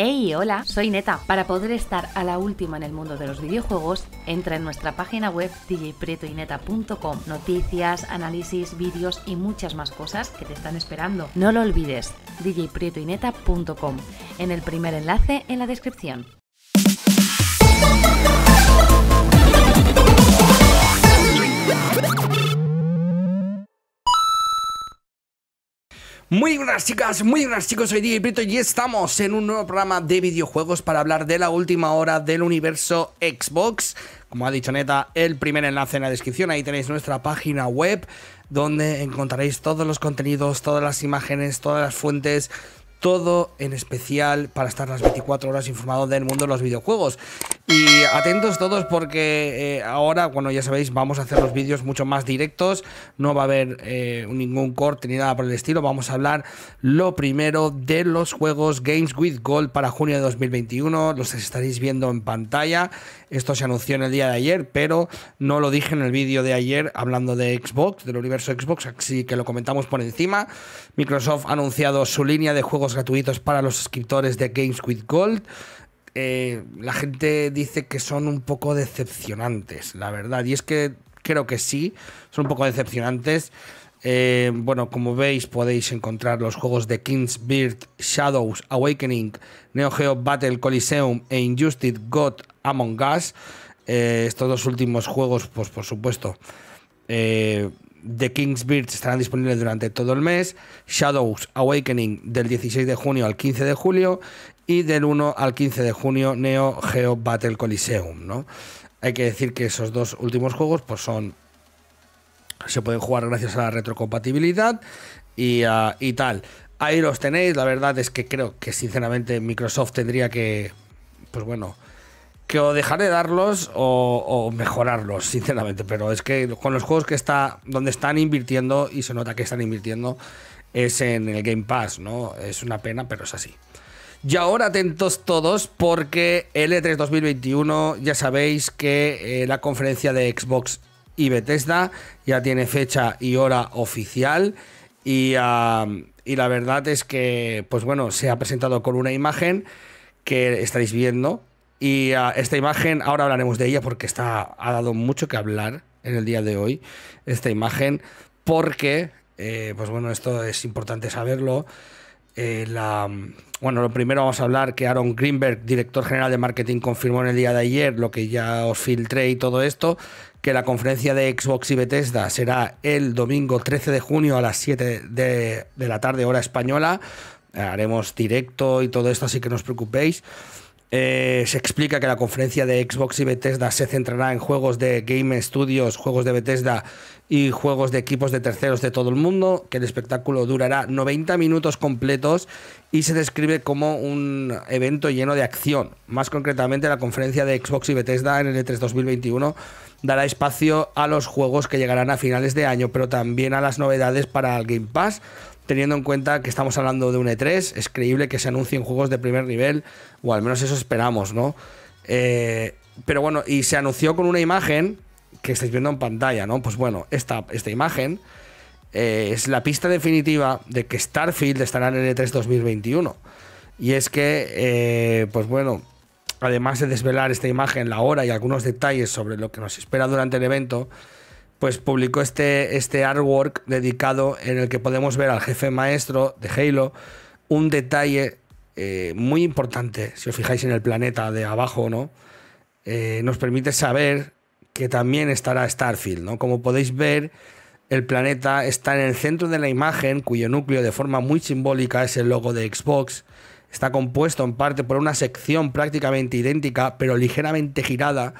Hey, hola, soy Neta. Para poder estar a la última en el mundo de los videojuegos, entra en nuestra página web djprietoineta.com. Noticias, análisis, vídeos y muchas más cosas que te están esperando. No lo olvides, djprietoineta.com. En el primer enlace en la descripción. Muy buenas chicas, muy buenas chicos, soy DJ Brito y estamos en un nuevo programa de videojuegos para hablar de la última hora del universo Xbox. Como ha dicho Neta, el primer enlace en la descripción, ahí tenéis nuestra página web donde encontraréis todos los contenidos, todas las imágenes, todas las fuentes, todo en especial para estar las 24 horas informado del mundo de los videojuegos. Y atentos todos porque eh, ahora, bueno, ya sabéis, vamos a hacer los vídeos mucho más directos. No va a haber eh, ningún corte ni nada por el estilo. Vamos a hablar lo primero de los juegos Games with Gold para junio de 2021. Los estaréis viendo en pantalla. Esto se anunció en el día de ayer, pero no lo dije en el vídeo de ayer hablando de Xbox, del universo Xbox, así que lo comentamos por encima. Microsoft ha anunciado su línea de juegos gratuitos para los suscriptores de Games with Gold. Eh, la gente dice que son un poco decepcionantes, la verdad. Y es que creo que sí, son un poco decepcionantes. Eh, bueno, como veis podéis encontrar los juegos de King's beard Shadows, Awakening, Neo Geo Battle Coliseum e Injustice God Among Us. Eh, estos dos últimos juegos, pues por supuesto, eh, The King's Birds estarán disponibles durante todo el mes, Shadows Awakening del 16 de junio al 15 de julio y del 1 al 15 de junio Neo Geo Battle Coliseum, ¿no? Hay que decir que esos dos últimos juegos pues son se pueden jugar gracias a la retrocompatibilidad y, y tal. Ahí los tenéis, la verdad es que creo que sinceramente Microsoft tendría que pues bueno, que o dejar de darlos o, mejorarlos, sinceramente. Pero es que con los juegos que está, donde están invirtiendo y se nota que están invirtiendo, es en el Game Pass, ¿no? Es una pena, pero es así. Y ahora atentos todos porque L3 2021, e ya sabéis que eh, la conferencia de Xbox y Bethesda ya tiene fecha y hora oficial. Y, y la verdad es que, pues bueno, se ha presentado con una imagen que estáis viendo, y ah, esta imagen, ahora hablaremos de ella porque está, ha dado mucho que hablar en el día de hoy, esta imagen, porque, eh, pues bueno, esto es importante saberlo. Eh, la, bueno, lo primero vamos a hablar que Aaron Greenberg, director general de marketing, confirmó en el día de ayer lo que ya os filtré y todo esto, que la conferencia de Xbox y Bethesda será el domingo 13 de junio a las 7 de la tarde hora española. Haremos directo y todo esto, así que no os preocupéis. Eh, se explica que la conferencia de Xbox y Bethesda se centrará en juegos de Game Studios, juegos de Bethesda y juegos de equipos de terceros de todo el mundo, que el espectáculo durará 90 minutos completos y se describe como un evento lleno de acción. Más concretamente, la conferencia de Xbox y Bethesda en el E3 2021 dará espacio a los juegos que llegarán a finales de año, pero también a las novedades para el Game Pass, teniendo en cuenta que estamos hablando de un E3, es creíble que se anuncien juegos de primer nivel, o al menos eso esperamos, ¿no? Eh, pero bueno, y se anunció con una imagen que estáis viendo en pantalla, ¿no? Pues bueno, esta, esta imagen eh, es la pista definitiva de que Starfield estará en el E3 2021. Y es que, eh, pues bueno, además de desvelar esta imagen, la hora y algunos detalles sobre lo que nos espera durante el evento, pues publicó este, este artwork dedicado en el que podemos ver al jefe maestro de Halo, un detalle eh, muy importante, si os fijáis en el planeta de abajo, ¿no? nos permite saber que también estará Starfield, ¿no? Como podéis ver, el planeta está en el centro de la imagen, cuyo núcleo de forma muy simbólica es el logo de Xbox. Está compuesto en parte por una sección prácticamente idéntica, pero ligeramente girada,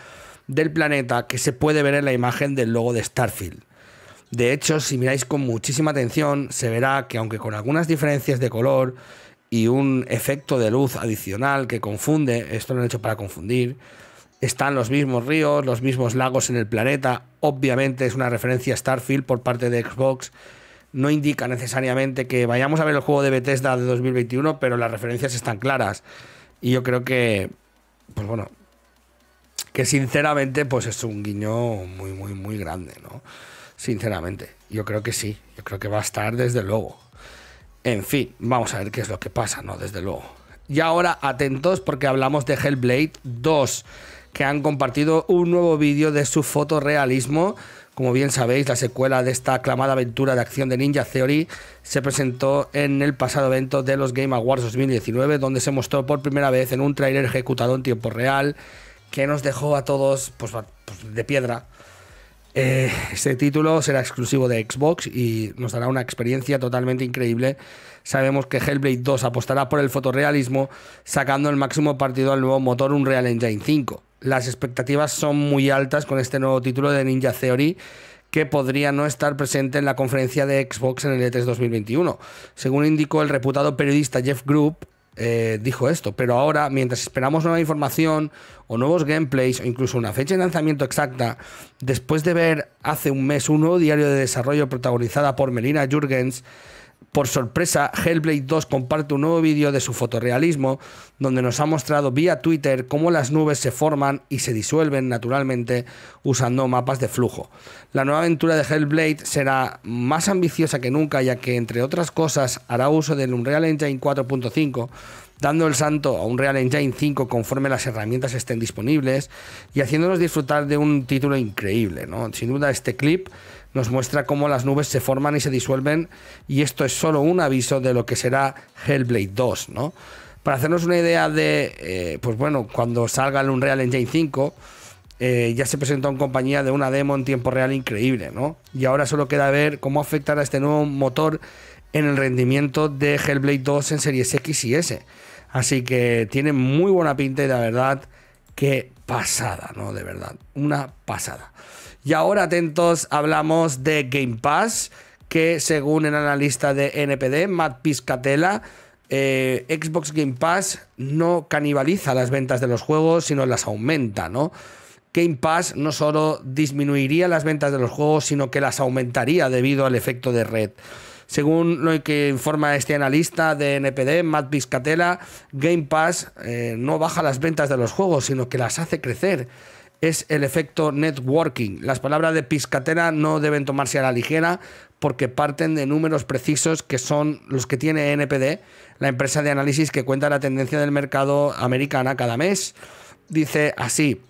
del planeta que se puede ver en la imagen del logo de Starfield. De hecho, si miráis con muchísima atención, se verá que aunque con algunas diferencias de color y un efecto de luz adicional que confunde, esto lo han hecho para confundir, están los mismos ríos, los mismos lagos en el planeta. Obviamente es una referencia a Starfield por parte de Xbox. No indica necesariamente que vayamos a ver el juego de Bethesda de 2021, pero las referencias están claras. Y yo creo que, pues bueno, que sinceramente pues es un guiño muy, muy, muy grande, ¿no? Sinceramente, yo creo que sí, yo creo que va a estar desde luego. En fin, vamos a ver qué es lo que pasa, ¿no? Desde luego. Y ahora atentos porque hablamos de Hellblade 2 que han compartido un nuevo vídeo de su fotorrealismo. Como bien sabéis, la secuela de esta aclamada aventura de acción de Ninja Theory se presentó en el pasado evento de los Game Awards 2019, donde se mostró por primera vez en un trailer ejecutado en tiempo real, que nos dejó a todos pues, pues de piedra. Eh, este título será exclusivo de Xbox y nos dará una experiencia totalmente increíble. Sabemos que Hellblade 2 apostará por el fotorrealismo, sacando el máximo partido al nuevo motor Unreal Engine 5 las expectativas son muy altas con este nuevo título de Ninja Theory que podría no estar presente en la conferencia de Xbox en el E3 2021. Según indicó el reputado periodista Jeff Group, eh, dijo esto, pero ahora, mientras esperamos nueva información o nuevos gameplays o incluso una fecha de lanzamiento exacta, después de ver hace un mes un nuevo diario de desarrollo protagonizada por Melina Jurgens, por sorpresa, Hellblade 2 comparte un nuevo vídeo de su fotorrealismo, donde nos ha mostrado vía Twitter cómo las nubes se forman y se disuelven naturalmente usando mapas de flujo. La nueva aventura de Hellblade será más ambiciosa que nunca, ya que, entre otras cosas, hará uso del Unreal Engine 4.5 dando el santo a un Real Engine 5 conforme las herramientas estén disponibles y haciéndonos disfrutar de un título increíble. Sin duda este clip nos muestra cómo las nubes se forman y se disuelven y esto es solo un aviso de lo que será Hellblade 2, ¿no? Para hacernos una idea de, eh, pues bueno, cuando salga el Unreal Engine 5, eh, ya se presentó en compañía de una demo en tiempo real increíble, ¿no? Y ahora solo queda ver cómo afectará este nuevo motor en el rendimiento de Hellblade 2 en series X y S. Así que tiene muy buena pinta y la verdad Qué pasada, ¿no? De verdad, una pasada. Y ahora atentos, hablamos de Game Pass, que según el analista de NPD, Matt Piscatella, eh, Xbox Game Pass no canibaliza las ventas de los juegos, sino las aumenta, ¿no? Game Pass no solo disminuiría las ventas de los juegos, sino que las aumentaría debido al efecto de red. Según lo que informa este analista de NPD, Matt Piscatela, Game Pass eh, no baja las ventas de los juegos, sino que las hace crecer es el efecto networking. Las palabras de Piscatela no deben tomarse a la ligera porque parten de números precisos que son los que tiene NPD, la empresa de análisis que cuenta la tendencia del mercado americana cada mes. Dice así,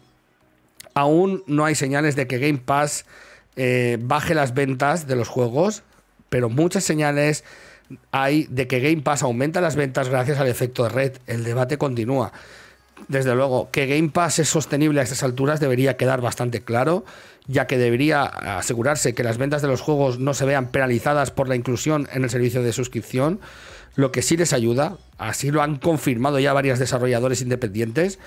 aún no hay señales de que Game Pass eh, baje las ventas de los juegos, pero muchas señales hay de que Game Pass aumenta las ventas gracias al efecto de red. El debate continúa. Desde luego, que Game Pass es sostenible a estas alturas debería quedar bastante claro, ya que debería asegurarse que las ventas de los juegos no se vean penalizadas por la inclusión en el servicio de suscripción, lo que sí les ayuda, así lo han confirmado ya varios desarrolladores independientes,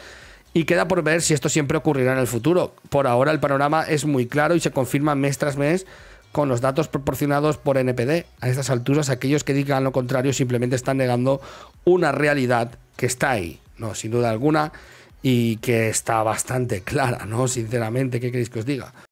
y queda por ver si esto siempre ocurrirá en el futuro. Por ahora el panorama es muy claro y se confirma mes tras mes con los datos proporcionados por NPD. A estas alturas, aquellos que digan lo contrario simplemente están negando una realidad que está ahí, ¿no? Sin duda alguna, y que está bastante clara, ¿no? Sinceramente, ¿qué queréis que os diga?